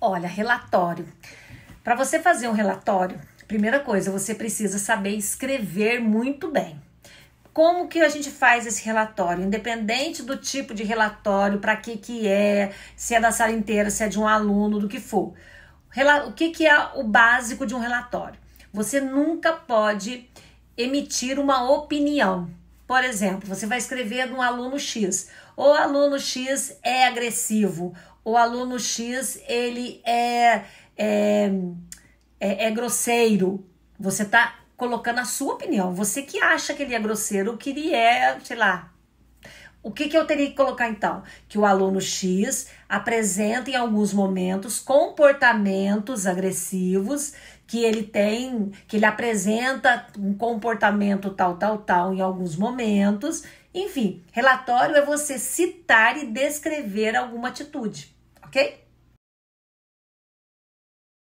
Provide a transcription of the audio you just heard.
Olha, relatório. Para você fazer um relatório, primeira coisa, você precisa saber escrever muito bem. Como que a gente faz esse relatório? Independente do tipo de relatório, para que que é, se é da sala inteira, se é de um aluno, do que for. O que que é o básico de um relatório? Você nunca pode emitir uma opinião. Por exemplo, você vai escrever no aluno X. O aluno X é agressivo. O aluno X ele é é, é, é grosseiro. Você está colocando a sua opinião. Você que acha que ele é grosseiro, que ele é, sei lá, o que, que eu teria que colocar então? Que o aluno X apresenta em alguns momentos comportamentos agressivos que ele tem, que ele apresenta um comportamento tal, tal, tal em alguns momentos. Enfim, relatório é você citar e descrever alguma atitude, ok?